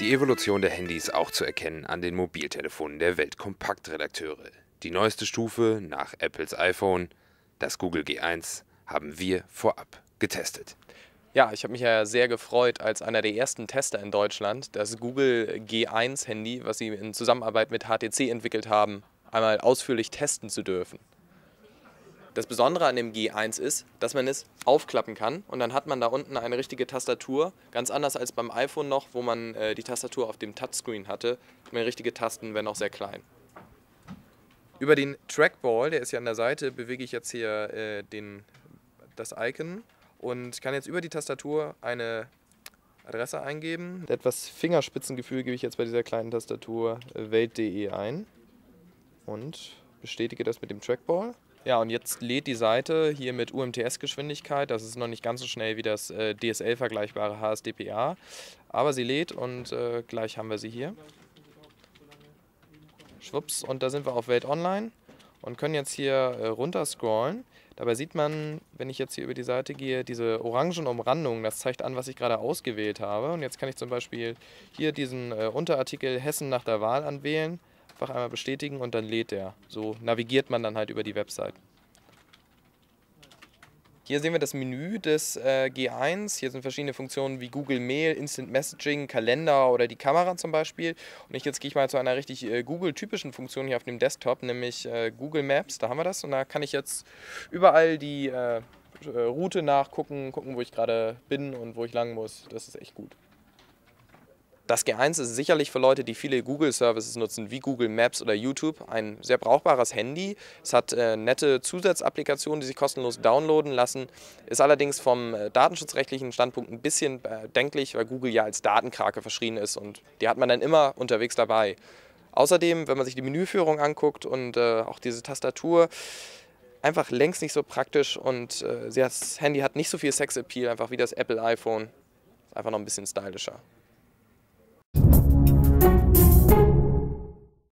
Die Evolution der Handys auch zu erkennen an den Mobiltelefonen der Weltkompaktredakteure. Die neueste Stufe nach Apples iPhone, das Google G1, haben wir vorab getestet. Ja, ich habe mich ja sehr gefreut als einer der ersten Tester in Deutschland, das Google G1 Handy, was sie in Zusammenarbeit mit HTC entwickelt haben, einmal ausführlich testen zu dürfen. Das Besondere an dem G1 ist, dass man es aufklappen kann und dann hat man da unten eine richtige Tastatur, ganz anders als beim iPhone noch, wo man äh, die Tastatur auf dem Touchscreen hatte, mit richtige Tasten, wenn auch sehr klein. Über den Trackball, der ist ja an der Seite, bewege ich jetzt hier äh, den, das Icon und kann jetzt über die Tastatur eine Adresse eingeben. Etwas Fingerspitzengefühl gebe ich jetzt bei dieser kleinen Tastatur äh, welt.de ein und bestätige das mit dem Trackball. Ja, und jetzt lädt die Seite hier mit UMTS-Geschwindigkeit. Das ist noch nicht ganz so schnell wie das äh, DSL-vergleichbare HSDPA. Aber sie lädt und äh, gleich haben wir sie hier. Schwupps, und da sind wir auf Welt Online und können jetzt hier äh, runterscrollen. Dabei sieht man, wenn ich jetzt hier über die Seite gehe, diese orangen Umrandungen. Das zeigt an, was ich gerade ausgewählt habe. Und jetzt kann ich zum Beispiel hier diesen äh, Unterartikel Hessen nach der Wahl anwählen einfach einmal bestätigen und dann lädt er. So navigiert man dann halt über die Website. Hier sehen wir das Menü des äh, G1. Hier sind verschiedene Funktionen wie Google Mail, Instant Messaging, Kalender oder die Kamera zum Beispiel. Und ich, jetzt gehe ich mal zu einer richtig äh, Google-typischen Funktion hier auf dem Desktop, nämlich äh, Google Maps. Da haben wir das und da kann ich jetzt überall die äh, äh, Route nachgucken, gucken, wo ich gerade bin und wo ich lang muss. Das ist echt gut. Das G1 ist sicherlich für Leute, die viele Google-Services nutzen, wie Google Maps oder YouTube, ein sehr brauchbares Handy. Es hat äh, nette Zusatzapplikationen, die sich kostenlos downloaden lassen. Ist allerdings vom äh, datenschutzrechtlichen Standpunkt ein bisschen bedenklich, weil Google ja als Datenkrake verschrien ist und die hat man dann immer unterwegs dabei. Außerdem, wenn man sich die Menüführung anguckt und äh, auch diese Tastatur, einfach längst nicht so praktisch und äh, das Handy hat nicht so viel Sex-Appeal, einfach wie das Apple iPhone. Ist einfach noch ein bisschen stylischer.